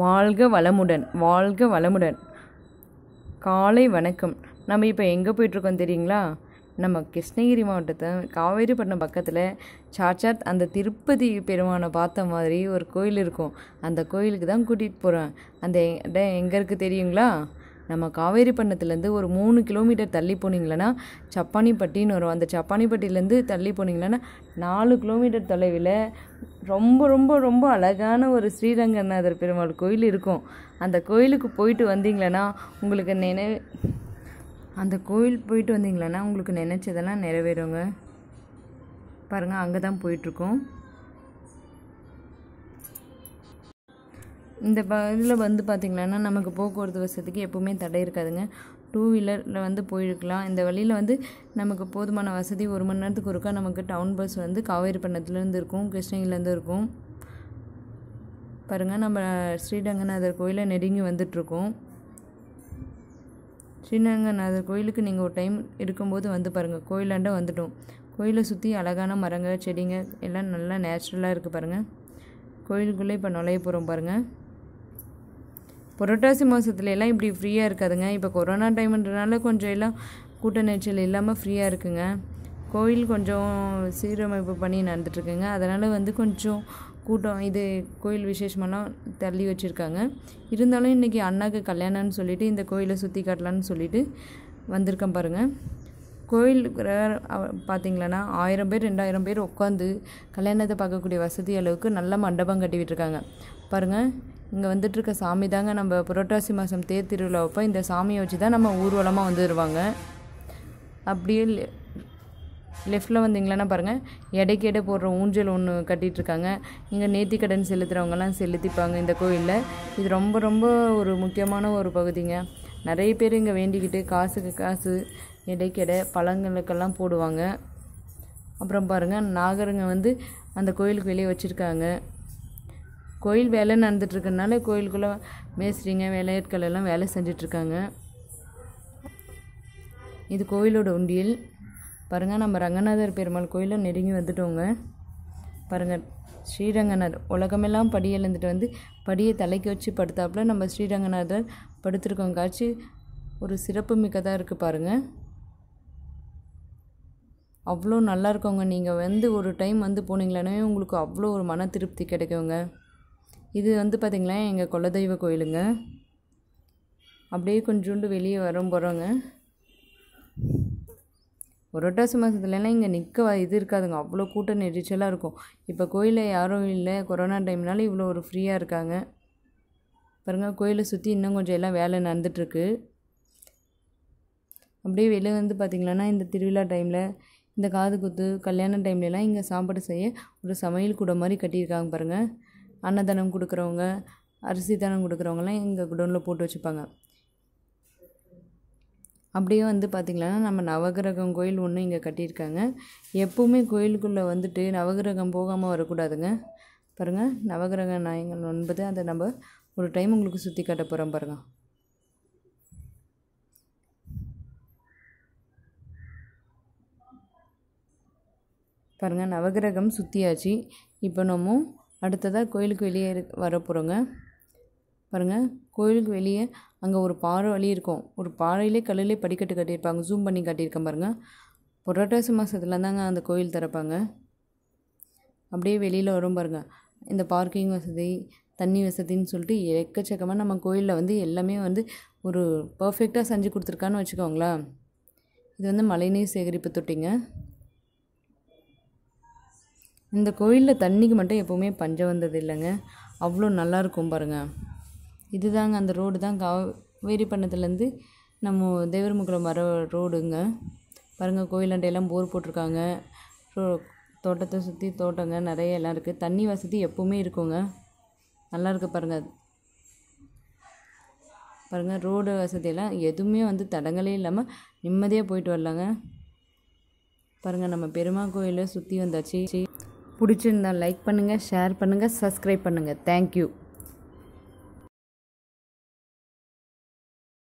வாழ்க வளமுடன் வாழ்க வளமுடன் காலை வணக்கம் நம்ம இப்போ எங்கே போயிட்டுருக்கோம் தெரியுங்களா நம்ம கிருஷ்ணகிரி மாவட்டத்தை காவேரிப்பட்டினம் பக்கத்தில் சாட்சாத் அந்த திருப்பதி பெருமானை பார்த்த மாதிரி ஒரு கோயில் இருக்கும் அந்த கோயிலுக்கு தான் கூட்டிகிட்டு போகிறேன் அந்த இடம் எங்கே இருக்குது தெரியுங்களா நம்ம காவேரி பண்ணத்துலேருந்து ஒரு மூணு கிலோமீட்டர் தள்ளி போனீங்களன்னா சப்பானிப்பட்டின்னு வரும் அந்த சப்பானிப்பட்டிலேருந்து தள்ளி போனீங்களன்னா நாலு கிலோமீட்டர் தொலைவில் ரொம்ப ரொம்ப ரொம்ப அழகான ஒரு ஸ்ரீரங்கநாதர் பெருமாள் கோயில் இருக்கும் அந்த கோயிலுக்கு போயிட்டு வந்தீங்களன்னா உங்களுக்கு நினை அந்த கோயில் போயிட்டு வந்தீங்களன்னா உங்களுக்கு நினச்சதெல்லாம் நிறைவேறுங்க பாருங்கள் அங்கே தான் போயிட்டுருக்கோம் இந்த ப இதில் வந்து பார்த்திங்கன்னா நமக்கு போக்குவரத்து வசதிக்கு எப்போவுமே தடை இருக்காதுங்க டூ வீலரில் வந்து போயிருக்கலாம் இந்த வழியில் வந்து நமக்கு போதுமான வசதி ஒரு மணி நேரத்துக்கு ஒருக்கா நமக்கு டவுன் பஸ் வந்து காவேரி பண்ணத்துலேருந்து இருக்கும் கிருஷ்ணகிரிலேருந்து இருக்கும் பாருங்கள் நம்ம ஸ்ரீரங்கநாதர் கோயிலை நெருங்கி வந்துட்ருக்கோம் ஸ்ரீரங்கநாதர் கோயிலுக்கு நீங்கள் ஒரு டைம் இருக்கும்போது வந்து பாருங்கள் கோயிலாண்ட வந்துட்டோம் கோயிலை சுற்றி அழகான மரங்கள் செடிங்க எல்லாம் நல்லா நேச்சுரலாக இருக்குது பாருங்கள் கோயிலுக்குள்ளே இப்போ நுழைய போகிறோம் பாருங்கள் புரட்டாசி எல்லாம் இப்படி ஃப்ரீயாக இருக்காதுங்க இப்போ கொரோனா டைம்ன்றனால கொஞ்சம் எல்லாம் கூட்ட நெரிச்சல் இல்லாமல் ஃப்ரீயாக இருக்குங்க கோயில் கொஞ்சம் சீரமைப்பு பண்ணி நடந்துட்டுருக்குங்க அதனால் வந்து கொஞ்சம் கூட்டம் இது கோயில் விசேஷமெல்லாம் தள்ளி வச்சுருக்காங்க இருந்தாலும் இன்றைக்கி அண்ணாக்கு கல்யாணம்னு சொல்லிவிட்டு இந்த கோயிலை சுற்றி காட்டலான்னு சொல்லிவிட்டு வந்திருக்கேன் பாருங்கள் கோயில் பார்த்திங்களன்னா ஆயிரம் பேர் ரெண்டாயிரம் பேர் உட்காந்து கல்யாணத்தை பார்க்கக்கூடிய வசதி அளவுக்கு நல்ல மண்டபம் கட்டி விட்டுருக்காங்க பாருங்கள் இங்கே வந்துட்டுருக்க சாமி தாங்க நம்ம புரட்டாசி மாதம் தேர் திருவிழாவப்போ இந்த சாமியை வச்சு தான் நம்ம ஊர்வலமாக வந்துடுவாங்க அப்படியே லெஃப்டில் வந்தீங்களன்னா பாருங்கள் எடைக்கு எடை போடுற ஊஞ்சல் ஒன்று கட்டிகிட்ருக்காங்க இங்கே நேத்தி கடன் செலுத்துகிறவங்கலாம் செலுத்திப்பாங்க இந்த கோயிலில் இது ரொம்ப ரொம்ப ஒரு முக்கியமான ஒரு பகுதிங்க நிறைய பேர் இங்கே வேண்டிக்கிட்டு காசுக்கு காசு எடைக்கெடை பழங்களுக்கெல்லாம் போடுவாங்க அப்புறம் பாருங்கள் நாகருங்க வந்து அந்த கோயிலுக்கு வெளியே வச்சுருக்காங்க கோயில் வேலை நடந்துட்டுருக்கனால கோயிலுக்குள்ளே மேஸ்திரிங்க வேலையாட்கள் எல்லாம் வேலை செஞ்சிட்ருக்காங்க இது கோயிலோட உண்டியல் பாருங்கள் நம்ம ரங்கநாதர் பெருமாள் கோயிலில் நெருங்கி வந்துட்டோங்க பாருங்கள் ஸ்ரீரங்கநாதர் உலகமெல்லாம் படி எழுந்துட்டு வந்து படியை தலைக்கு வச்சு படுத்தாப்புல நம்ம ஸ்ரீரங்கநாதர் படுத்திருக்கோம் காட்சி ஒரு சிறப்பு மிக்கதாக இருக்குது பாருங்கள் அவ்வளோ நல்லா இருக்கவங்க நீங்கள் வந்து ஒரு டைம் வந்து போனீங்களானே உங்களுக்கு அவ்வளோ ஒரு மன திருப்தி கிடைக்குங்க இது வந்து பார்த்திங்கன்னா எங்கள் குலதெய்வ கோயிலுங்க அப்படியே கொஞ்சோண்டு வெளியே வரும் போகிறோங்க புரட்டாசி மாதத்துலலாம் இங்கே நிற்க இது இருக்காதுங்க அவ்வளோ கூட்ட நெரிச்சலாக இருக்கும் இப்போ கோயிலில் யாரும் இல்லை கொரோனா டைம்னால இவ்வளோ ஒரு ஃப்ரீயாக இருக்காங்க பாருங்கள் கோயிலை சுற்றி இன்னும் கொஞ்சம் எல்லாம் வேலை நடந்துகிட்ருக்கு அப்படியே வெளியே வந்து பார்த்திங்கன்னா இந்த திருவிழா டைமில் இந்த காது குத்து கல்யாண டைம்லலாம் இங்கே சாப்பாடு செய்ய ஒரு சமையல் கூட மாதிரி கட்டியிருக்காங்க பாருங்கள் அன்னதானம் கொடுக்குறவங்க அரிசி தானம் கொடுக்குறவங்கலாம் எங்கள் குடோனில் போட்டு வச்சுப்பாங்க அப்படியே வந்து பார்த்திங்கன்னா நம்ம நவகிரகம் கோயில் ஒன்று இங்கே கட்டியிருக்காங்க எப்போவுமே கோயிலுக்குள்ளே வந்துட்டு நவகிரகம் போகாமல் வரக்கூடாதுங்க பாருங்கள் நவகிரக நாயங்கள் ஒன்பது அதை நம்ம ஒரு டைம் உங்களுக்கு சுற்றி காட்ட போகிறோம் பாருங்கள் பாருங்கள் நவகிரகம் சுற்றியாச்சு இப்போ நம்ம அடுத்ததாக கோயிலுக்கு வெளியே இருக் வர போகிறோங்க பாருங்கள் கோயிலுக்கு வெளியே அங்கே ஒரு பாறை வழி இருக்கும் ஒரு பாறையிலே கல்லிலே படிக்கட்டு கட்டியிருப்பாங்க ஜூம் பண்ணி காட்டியிருக்கேன் பாருங்கள் புரட்டாசி மாதத்துல தாங்க அந்த கோயில் திறப்பாங்க அப்படியே வெளியில் வரும் பாருங்கள் இந்த பார்க்கிங் வசதி தண்ணி வசதின்னு சொல்லிட்டு எக்கச்சக்கமாக நம்ம கோயிலில் வந்து எல்லாமே வந்து ஒரு பர்ஃபெக்டாக செஞ்சு கொடுத்துருக்கான்னு வச்சுக்கோங்களேன் இது வந்து மழைநீர் சேகரிப்பு தொட்டிங்க இந்த கோயிலில் தண்ணிக்கு மட்டும் எப்போவுமே பஞ்சம் வந்தது இல்லைங்க அவ்வளோ நல்லாயிருக்கும் பாருங்கள் இது தாங்க அந்த ரோடு தான் காவேரி பண்ணத்துலேருந்து நம்ம தேவரமுக்குளம் வர ரோடுங்க பாருங்கள் கோயிலாண்டையெல்லாம் போர் போட்டிருக்காங்க ரோ தோட்டத்தை சுற்றி தோட்டங்க நிறைய எல்லாம் இருக்குது தண்ணி வசதி எப்போவுமே இருக்குங்க நல்லா இருக்குது பாருங்கள் பாருங்கள் ரோடு வசதியெல்லாம் எதுவுமே வந்து தடங்களே இல்லாமல் நிம்மதியாக போயிட்டு வரலாங்க பாருங்கள் நம்ம பெருமா கோயிலை சுற்றி வந்தாச்சு பிடிச்சிருந்தா லைக் பண்ணுங்கள் ஷேர் பண்ணுங்கள் சப்ஸ்கிரைப் பண்ணுங்கள் தேங்க்யூ